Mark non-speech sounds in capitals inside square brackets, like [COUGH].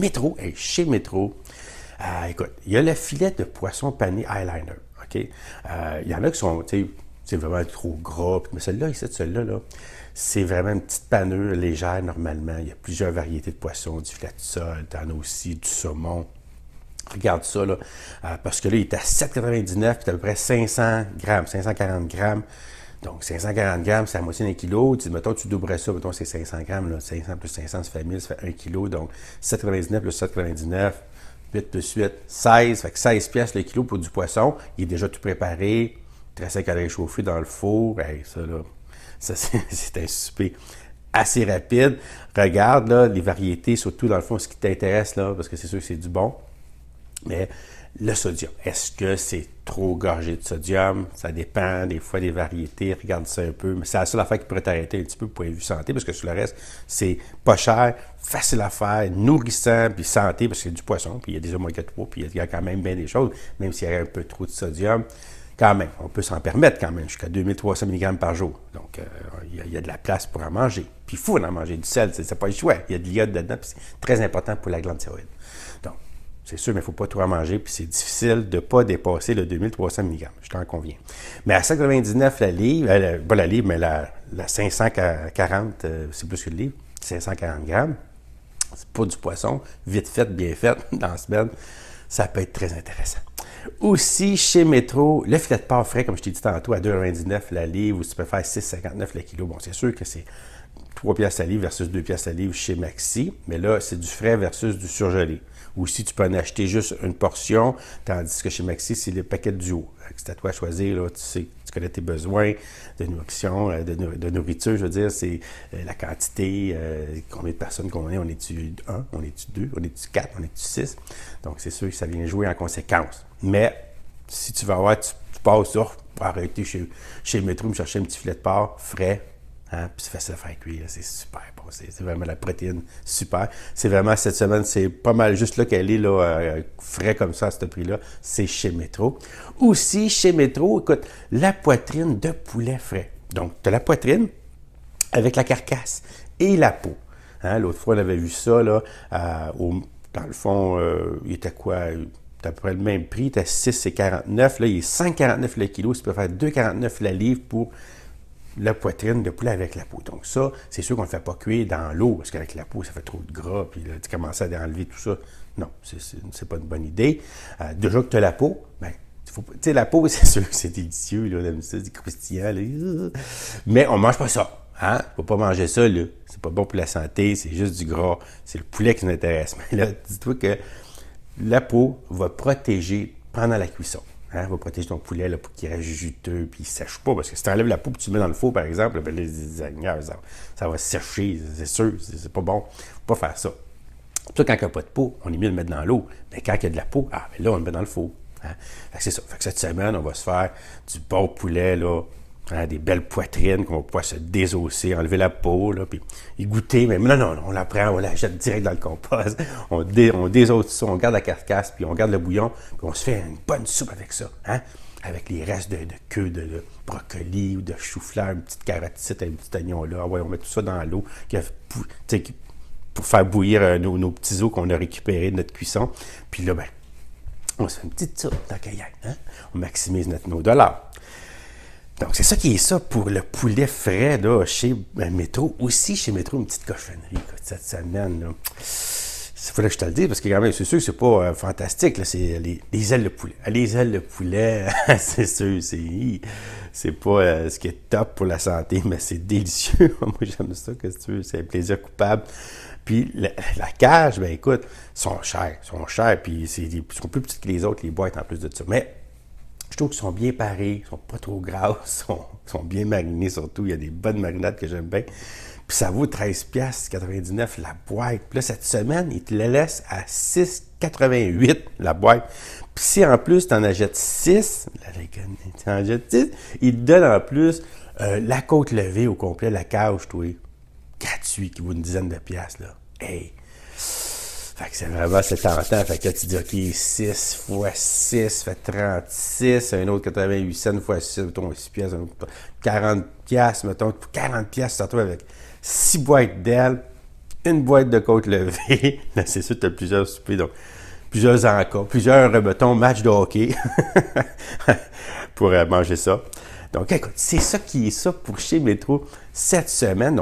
Métro, et chez Métro, euh, écoute, il y a le filet de poisson pané eyeliner. OK? Euh, il y en a qui sont, c'est vraiment trop gras. Mais celle-là, celle-là, c'est vraiment une petite panure légère normalement. Il y a plusieurs variétés de poissons, du filet de sol, en as aussi du saumon. Regarde ça, euh, parce que là, il est à 7,99 puis à peu près 500 grammes, 540 grammes donc, 540 grammes, c'est la moitié d'un kilo. Tu dis, mettons, tu doublerais ça, mettons, c'est 500 grammes. Là. 500 plus 500, ça fait 1000, ça fait 1 kilo. Donc, 7,99 plus 7,99, 8 plus 8, 16. Ça fait que 16 pièces le kilo pour du poisson. Il est déjà tout préparé, très sec à réchauffer dans le four. Hey, ça, là, ça, [LAUGHS] c'est un souper assez rapide. Regarde, là, les variétés, surtout, dans le fond, ce qui t'intéresse, là, parce que c'est sûr que c'est du bon. Mais le sodium. Est-ce que c'est trop gorgé de sodium? Ça dépend des fois des variétés. Regarde ça un peu. Mais c'est la seule affaire qui pourrait t'arrêter un petit peu pour point vue santé, parce que sur le reste, c'est pas cher, facile à faire, nourrissant, puis santé, parce que c'est du poisson, puis il y a des oméga 3, puis il y a quand même bien des choses, même s'il y a un peu trop de sodium quand même, on peut s'en permettre quand même, jusqu'à 2300 mg par jour. Donc, euh, il y, a de la place pour en manger. Puis il faut en manger du sel, c'est pas le choix. Il y a de l'iode dedans, puis c'est très important pour la glande thyroïde. Donc, c'est sûr, mais il ne faut pas tout manger, puis c'est difficile de ne pas dépasser le 2300 mg, je t'en conviens. Mais à 5,99$ la livre, euh, pas la livre, mais la, 540, euh, c'est plus que le livre, 540 grammes, c'est pas du poisson, vite fait, bien fait, [LAUGHS] dans la semaine, ça peut être très intéressant. Aussi, chez Métro, le filet de porc frais, comme je t'ai dit tantôt, à 2,99 la livre, ou tu peux faire 6,59 le kilo. Bon, c'est sûr que c'est 3 pièces à livre versus 2 pièces à livre chez Maxi, mais là, c'est du frais versus du surgelé. Ou si tu peux en acheter juste une portion, tandis que chez Maxi, c'est le paquet du haut. C'est à toi de choisir, tu sais, tu connais tes besoins de euh, de, nourriture, je veux dire, c'est euh, la quantité, euh, combien de personnes qu'on est, on est-tu 1, on est-tu 2, on est-tu 4, on est-tu 6. Donc, c'est sûr que ça vient jouer en conséquence. Mais si tu vas avoir, tu, passes, sur arrêter chez, chez Métro, me chercher un petit filet de porc frais, Hein? puis c'est facile à faire cuire, c'est super bon, c'est vraiment la protéine super. C'est vraiment cette semaine, c'est pas mal juste là qu'elle est là, euh, frais comme ça à ce prix-là, c'est chez Métro. Aussi chez Métro, écoute, la poitrine de poulet frais. Donc, tu as la poitrine avec la carcasse et la peau. Hein? L'autre fois, on avait vu ça, là, euh, dans le fond, euh, il était quoi? à peu près le même prix, tu as 6,49. Là, il est 5,49 le kilo. Tu peux faire 2,49 la livre pour la poitrine de poulet avec la peau. Donc ça, c'est sûr qu'on ne le fait pas cuire dans l'eau, parce qu'avec la peau, ça fait trop de gras, puis là, tu commences à enlever tout ça. Non, c'est pas une bonne idée. Euh, déjà que tu as la peau, bien, tu sais, la peau, [LAUGHS] c'est sûr, que c'est délicieux, là, c'est croustillant, euh. mais on ne mange pas ça. Hein? Faut pas manger ça, là. C'est pas bon pour la santé, c'est juste du gras. C'est le poulet qui nous intéresse. [LAUGHS] Mais là, dis-toi que la peau va protéger pendant la cuisson. Hein, va protéger ton poulet là, pour qu'il reste juteux qu'il il sèche pas. Parce que si tu enlèves la peau et tu le mets dans le four, par exemple, les, ben ça, va sécher, c'est sûr, c'est pas bon. Faut pas faire ça. Ça, quand il n'y a pas de peau, on est mieux de le mettre dans l'eau. Mais quand il y a de la peau, ah, ben là, on le met dans le four. Hein? c'est ça. Fait cette semaine, on va se faire du bon poulet là, Hein, des belles poitrines qu'on va pouvoir se désosser, enlever la peau, là, puis goûter. Mais non, non, on la prend, on la jette direct dans le compost. [LAUGHS] On, dé, on désosse ça, on garde la carcasse, puis on garde le bouillon, puis on se fait une bonne soupe avec ça. Hein? Avec les restes de, queue de, brocoli ou de chou-fleur, une petite carotte, un petit oignon là. on met tout ça dans l'eau pour, faire bouillir euh, nos, petits os qu'on a récupérés de notre cuisson. Puis là, ben, on se fait une petite soupe dans hein? On maximise notre nos dollars. Donc, c'est ça qui est ça pour le poulet frais là, chez ben, Métro. Aussi, chez Métro, une petite cochonnerie cette semaine. Là. Il faudrait que je te le dise parce que quand même, c'est sûr que c'est pas euh, fantastique. Là, c'est les, ailes de poulet. Les ailes de poulet, ah, [LAUGHS] c'est sûr, c'est, c'est pas euh, ce qui est top pour la santé, [LAUGHS] mais c'est délicieux. [LAUGHS] Moi, j'aime ça, que tu veux. C'est un plaisir coupable. Puis la, cage, ben écoute, sont chers sont chers Puis c'est, sont plus petites que les autres, les boîtes en plus de ça. Mais je trouve qu'ils sont bien parés, ils sont pas trop gras, [LAUGHS] ils sont, bien marinés surtout. Il y a des bonnes marinades que j'aime bien. Puis ça vaut 13,99$ la boîte. Puis là, cette semaine, ils te la laissent à 6,88$ la boîte. Puis si en plus, tu en achètes 6, tu en achètes ils te donnent en plus euh, la côte levée au complet, la cage, toi, gratuit, qui vaut une dizaine de piastres, là. Hey! Fait que c'est vraiment c'est tentant. Fait que là, tu dis, OK, 6 x 6 fait 36, un autre 88 cents fois 6, mettons, 6 piastres. 40 piastres, mettons, 40 piastres, tu te retrouves avec 6 boîtes d'ailes, une boîte de côte levée. [LAUGHS] Là, c'est sûr, tu as plusieurs soupers, donc plusieurs encas, plusieurs, euh, mettons, matchs de hockey [LAUGHS] pour euh, manger ça. Donc, écoute, c'est ça qui est ça pour chez Métro cette semaine.